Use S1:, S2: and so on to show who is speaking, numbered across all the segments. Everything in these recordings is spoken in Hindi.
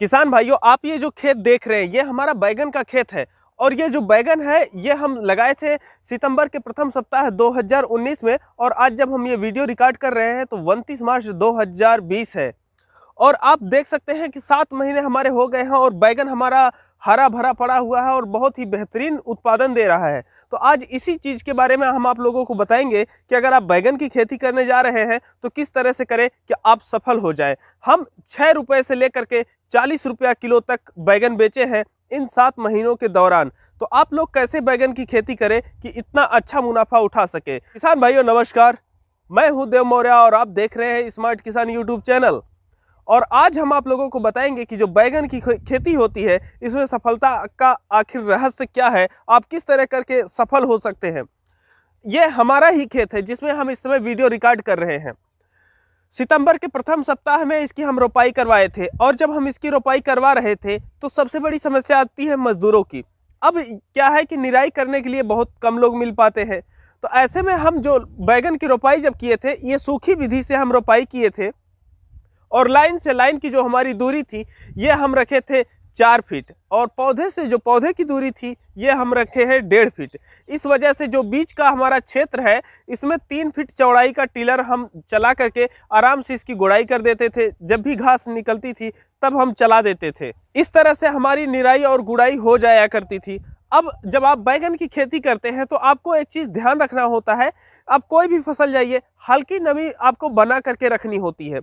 S1: किसान भाइयों आप ये जो खेत देख रहे हैं ये हमारा बैगन का खेत है और ये जो बैगन है ये हम लगाए थे सितंबर के प्रथम सप्ताह 2019 में और आज जब हम ये वीडियो रिकॉर्ड कर रहे हैं तो 29 मार्च 2020 है और आप देख सकते हैं कि सात महीने हमारे हो गए हैं और बैगन हमारा हरा भरा पड़ा हुआ है और बहुत ही बेहतरीन उत्पादन दे रहा है तो आज इसी चीज़ के बारे में हम आप लोगों को बताएंगे कि अगर आप बैगन की खेती करने जा रहे हैं तो किस तरह से करें कि आप सफल हो जाएं हम छः रुपये से लेकर के चालीस रुपया किलो तक बैगन बेचे हैं इन सात महीनों के दौरान तो आप लोग कैसे बैगन की खेती करें कि इतना अच्छा मुनाफा उठा सके किसान भाइयों नमस्कार मैं हूं देव मौर्य और आप देख रहे हैं स्मार्ट किसान यूट्यूब चैनल और आज हम आप लोगों को बताएंगे कि जो बैगन की खेती होती है इसमें सफलता का आखिर रहस्य क्या है आप किस तरह करके सफल हो सकते हैं ये हमारा ही खेत है जिसमें हम इस समय वीडियो रिकॉर्ड कर रहे हैं सितंबर के प्रथम सप्ताह में इसकी हम रोपाई करवाए थे और जब हम इसकी रोपाई करवा रहे थे तो सबसे बड़ी समस्या आती है मजदूरों की अब क्या है कि निराई करने के लिए बहुत कम लोग मिल पाते हैं तो ऐसे में हम जो बैगन की रोपाई जब किए थे ये सूखी विधि से हम रोपाई किए थे और लाइन से लाइन की जो हमारी दूरी थी ये हम रखे थे चार फीट और पौधे से जो पौधे की दूरी थी ये हम रखे हैं डेढ़ फीट इस वजह से जो बीच का हमारा क्षेत्र है इसमें तीन फीट चौड़ाई का टीलर हम चला करके आराम से इसकी गुड़ाई कर देते थे जब भी घास निकलती थी तब हम चला देते थे इस तरह से हमारी निराई और गुड़ाई हो जाया करती थी अब जब आप बैगन की खेती करते हैं तो आपको एक चीज़ ध्यान रखना होता है आप कोई भी फसल जाइए हल्की नमी आपको बना करके रखनी होती है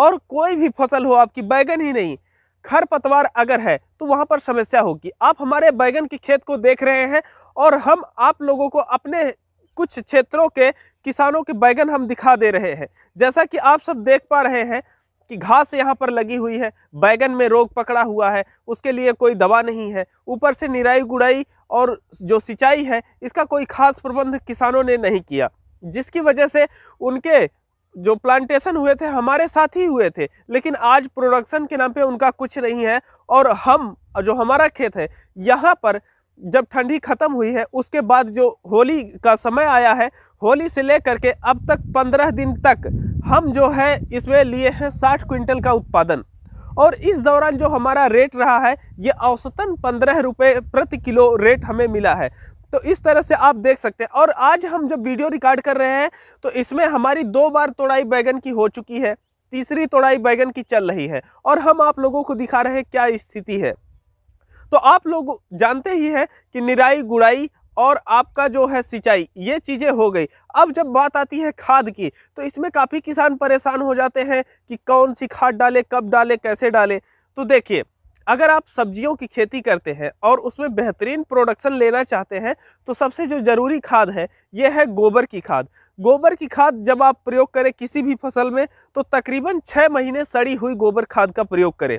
S1: और कोई भी फसल हो आपकी बैगन ही नहीं खरपतवार अगर है तो वहाँ पर समस्या होगी आप हमारे बैगन के खेत को देख रहे हैं और हम आप लोगों को अपने कुछ क्षेत्रों के किसानों के बैगन हम दिखा दे रहे हैं जैसा कि आप सब देख पा रहे हैं कि घास यहाँ पर लगी हुई है बैगन में रोग पकड़ा हुआ है उसके लिए कोई दवा नहीं है ऊपर से निराई गुड़ाई और जो सिंचाई है इसका कोई खास प्रबंध किसानों ने नहीं किया जिसकी वजह से उनके जो प्लांटेशन हुए थे हमारे साथ ही हुए थे लेकिन आज प्रोडक्शन के नाम पे उनका कुछ नहीं है और हम जो हमारा खेत है यहाँ पर जब ठंडी ख़त्म हुई है उसके बाद जो होली का समय आया है होली से लेकर के अब तक पंद्रह दिन तक हम जो है इसमें लिए हैं साठ क्विंटल का उत्पादन और इस दौरान जो हमारा रेट रहा है ये औसतन पंद्रह रुपये प्रति किलो रेट हमें मिला है तो इस तरह से आप देख सकते हैं और आज हम जब वीडियो रिकॉर्ड कर रहे हैं तो इसमें हमारी दो बार तोड़ाई बैगन की हो चुकी है तीसरी तोड़ाई बैगन की चल रही है और हम आप लोगों को दिखा रहे हैं क्या स्थिति है तो आप लोग जानते ही हैं कि निराई गुड़ाई और आपका जो है सिंचाई ये चीज़ें हो गई अब जब बात आती है खाद की तो इसमें काफ़ी किसान परेशान हो जाते हैं कि कौन सी खाद डाले कब डाले कैसे डाले तो देखिए अगर आप सब्जियों की खेती करते हैं और उसमें बेहतरीन प्रोडक्शन लेना चाहते हैं तो सबसे जो ज़रूरी खाद है यह है गोबर की खाद गोबर की खाद जब आप प्रयोग करें किसी भी फसल में तो तकरीबन छः महीने सड़ी हुई गोबर खाद का प्रयोग करें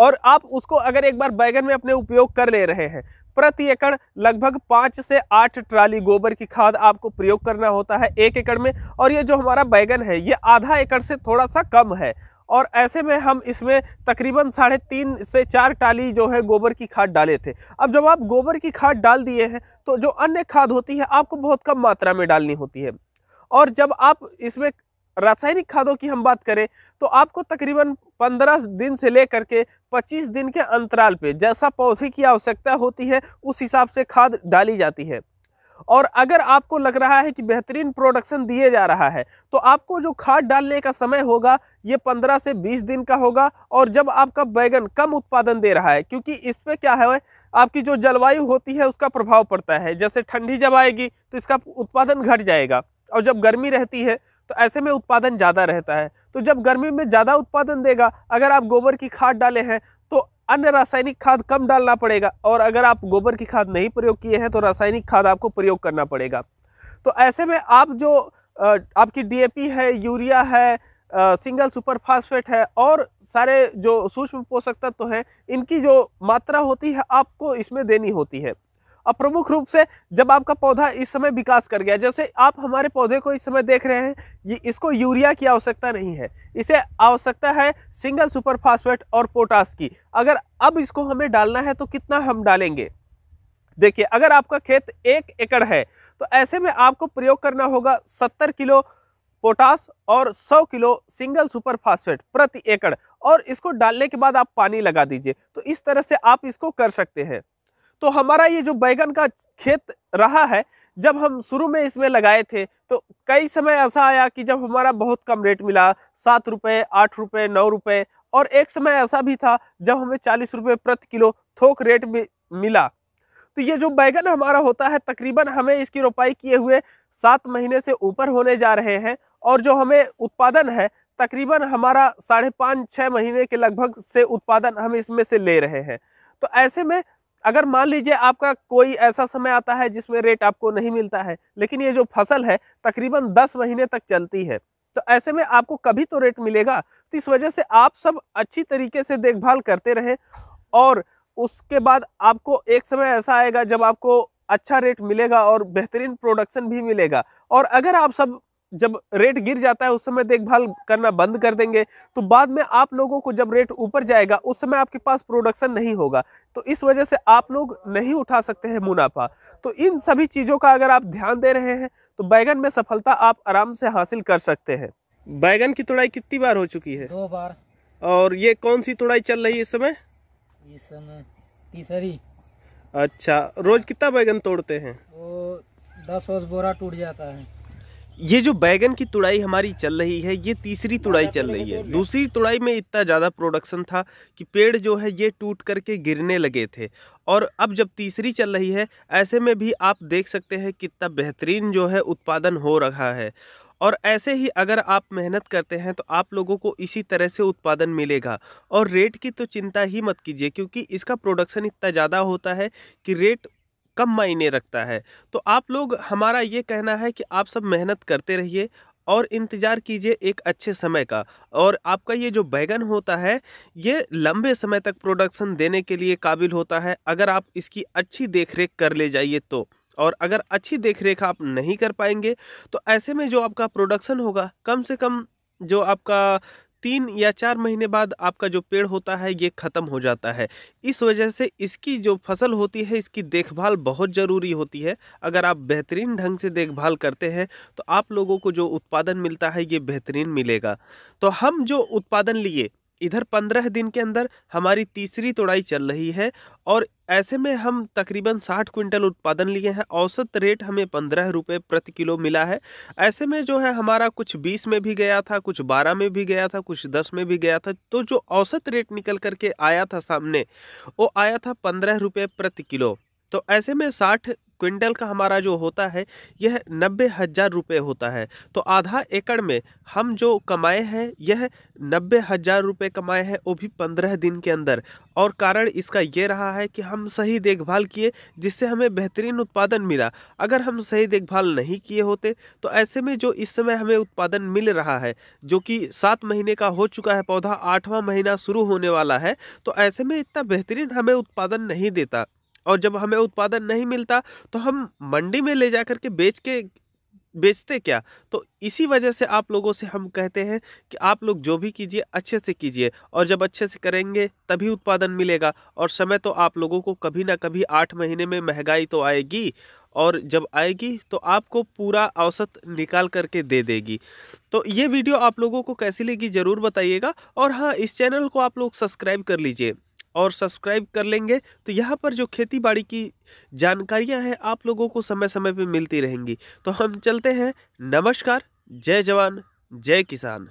S1: और आप उसको अगर एक बार बैगन में अपने उपयोग कर ले रहे हैं प्रति एकड़ लगभग पाँच से आठ ट्राली गोबर की खाद आपको प्रयोग करना होता है एक एकड़ में और ये जो हमारा बैगन है ये आधा एकड़ से थोड़ा सा कम है और ऐसे में हम इसमें तकरीबन साढ़े तीन से चार टाली जो है गोबर की खाद डाले थे अब जब आप गोबर की खाद डाल दिए हैं तो जो अन्य खाद होती है आपको बहुत कम मात्रा में डालनी होती है और जब आप इसमें रासायनिक खादों की हम बात करें तो आपको तकरीबन 15 दिन से लेकर के 25 दिन के अंतराल पे जैसा पौधे की आवश्यकता होती है उस हिसाब से खाद डाली जाती है और अगर आपको लग रहा है कि बेहतरीन प्रोडक्शन दिए जा रहा है तो आपको जो खाद डालने का समय होगा ये पंद्रह से बीस दिन का होगा और जब आपका बैगन कम उत्पादन दे रहा है क्योंकि इस पर क्या है आपकी जो जलवायु होती है उसका प्रभाव पड़ता है जैसे ठंडी जब आएगी तो इसका उत्पादन घट जाएगा और जब गर्मी रहती है तो ऐसे में उत्पादन ज़्यादा रहता है तो जब गर्मी में ज़्यादा उत्पादन देगा अगर आप गोबर की खाद डाले हैं तो अन्य रासायनिक खाद कम डालना पड़ेगा और अगर आप गोबर की खाद नहीं प्रयोग किए हैं तो रासायनिक खाद आपको प्रयोग करना पड़ेगा तो ऐसे में आप जो आपकी डीएपी है यूरिया है सिंगल सुपर फास्फेट है और सारे जो सूक्ष्म पोषक तत्व तो हैं इनकी जो मात्रा होती है आपको इसमें देनी होती है अब प्रमुख रूप से जब आपका पौधा इस समय विकास कर गया जैसे आप हमारे पौधे को इस समय देख रहे हैं ये इसको यूरिया की आवश्यकता नहीं है इसे आवश्यकता है सिंगल सुपर फास्फेट और पोटास की अगर अब इसको हमें डालना है तो कितना हम डालेंगे देखिए अगर आपका खेत एक एकड़ है तो ऐसे में आपको प्रयोग करना होगा सत्तर किलो पोटास और 100 किलो सिंगल सुपर फास्फेट प्रति एकड़ और इसको डालने के बाद आप पानी लगा दीजिए तो इस तरह से आप इसको कर सकते हैं तो हमारा ये जो बैगन का खेत रहा है जब हम शुरू में इसमें लगाए थे तो कई समय ऐसा आया कि जब हमारा बहुत कम रेट मिला सात रुपये आठ रुपये नौ रुपये और एक समय ऐसा भी था जब हमें चालीस रुपये प्रति किलो थोक रेट भी मिला तो ये जो बैगन हमारा होता है तकरीबन हमें इसकी रोपाई किए हुए सात महीने से ऊपर होने जा रहे हैं और जो हमें उत्पादन है तकरीबन हमारा साढ़े पाँच छः महीने के लगभग से उत्पादन हम इसमें से ले रहे हैं तो ऐसे में अगर मान लीजिए आपका कोई ऐसा समय आता है जिसमें रेट आपको नहीं मिलता है लेकिन ये जो फसल है तकरीबन दस महीने तक चलती है तो ऐसे में आपको कभी तो रेट मिलेगा तो इस वजह से आप सब अच्छी तरीके से देखभाल करते रहें और उसके बाद आपको एक समय ऐसा आएगा जब आपको अच्छा रेट मिलेगा और बेहतरीन प्रोडक्शन भी मिलेगा और अगर आप सब जब रेट गिर जाता है उस समय देखभाल करना बंद कर देंगे तो बाद में आप लोगों को जब रेट ऊपर जाएगा उस समय आपके पास प्रोडक्शन नहीं होगा तो इस वजह से आप लोग नहीं उठा सकते हैं मुनाफा तो इन सभी चीज़ों का अगर आप ध्यान दे रहे हैं तो बैगन में सफलता आप आराम से हासिल कर सकते हैं बैगन की तोड़ाई कितनी बार हो चुकी है दो बार और ये कौन सी तोड़ाई चल रही है इस समय इस समय तीसरी अच्छा रोज कितना बैगन तोड़ते हैं वो दस बोरा टूट जाता है ये जो बैगन की तुड़ाई हमारी चल रही है ये तीसरी हाँ, तुड़ाई चल रही है दूसरी तुड़ाई में इतना ज़्यादा प्रोडक्शन था कि पेड़ जो है ये टूट करके गिरने लगे थे और अब जब तीसरी चल रही है ऐसे में भी आप देख सकते हैं कितना बेहतरीन जो है उत्पादन हो रहा है और ऐसे ही अगर आप मेहनत करते हैं तो आप लोगों को इसी तरह से उत्पादन मिलेगा और रेट की तो चिंता ही मत कीजिए क्योंकि इसका प्रोडक्शन इतना ज़्यादा होता है कि रेट कम मायने रखता है तो आप लोग हमारा ये कहना है कि आप सब मेहनत करते रहिए और इंतज़ार कीजिए एक अच्छे समय का और आपका ये जो बैगन होता है ये लंबे समय तक प्रोडक्शन देने के लिए काबिल होता है अगर आप इसकी अच्छी देखरेख कर ले जाइए तो और अगर अच्छी देखरेख आप नहीं कर पाएंगे तो ऐसे में जो आपका प्रोडक्शन होगा कम से कम जो आपका तीन या चार महीने बाद आपका जो पेड़ होता है ये ख़त्म हो जाता है इस वजह से इसकी जो फसल होती है इसकी देखभाल बहुत ज़रूरी होती है अगर आप बेहतरीन ढंग से देखभाल करते हैं तो आप लोगों को जो उत्पादन मिलता है ये बेहतरीन मिलेगा तो हम जो उत्पादन लिए इधर पंद्रह दिन के अंदर हमारी तीसरी तोड़ाई चल रही है और ऐसे में हम तकरीबन साठ क्विंटल उत्पादन लिए हैं औसत रेट हमें पंद्रह रुपये प्रति किलो मिला है ऐसे में जो है हमारा कुछ बीस में भी गया था कुछ बारह में भी गया था कुछ दस में भी गया था तो जो औसत रेट निकल करके आया था सामने वो आया था पंद्रह रुपये प्रति किलो तो ऐसे में साठ क्विंटल का हमारा जो होता है यह नब्बे हज़ार रुपये होता है तो आधा एकड़ में हम जो कमाए हैं यह नब्बे हज़ार रुपये कमाए हैं वो भी पंद्रह दिन के अंदर और कारण इसका ये रहा है कि हम सही देखभाल किए जिससे हमें बेहतरीन उत्पादन मिला अगर हम सही देखभाल नहीं किए होते तो ऐसे में जो इस समय हमें उत्पादन मिल रहा है जो कि सात महीने का हो चुका है पौधा आठवां महीना शुरू होने वाला है तो ऐसे में इतना बेहतरीन हमें उत्पादन नहीं देता और जब हमें उत्पादन नहीं मिलता तो हम मंडी में ले जा कर के बेच के बेचते क्या तो इसी वजह से आप लोगों से हम कहते हैं कि आप लोग जो भी कीजिए अच्छे से कीजिए और जब अच्छे से करेंगे तभी उत्पादन मिलेगा और समय तो आप लोगों को कभी ना कभी आठ महीने में महंगाई तो आएगी और जब आएगी तो आपको पूरा औसत निकाल करके दे देगी तो ये वीडियो आप लोगों को कैसी लगी ज़रूर बताइएगा और हाँ इस चैनल को आप लोग सब्सक्राइब कर लीजिए और सब्सक्राइब कर लेंगे तो यहाँ पर जो खेती बाड़ी की जानकारियाँ हैं आप लोगों को समय समय पर मिलती रहेंगी तो हम चलते हैं नमस्कार जय जवान जय किसान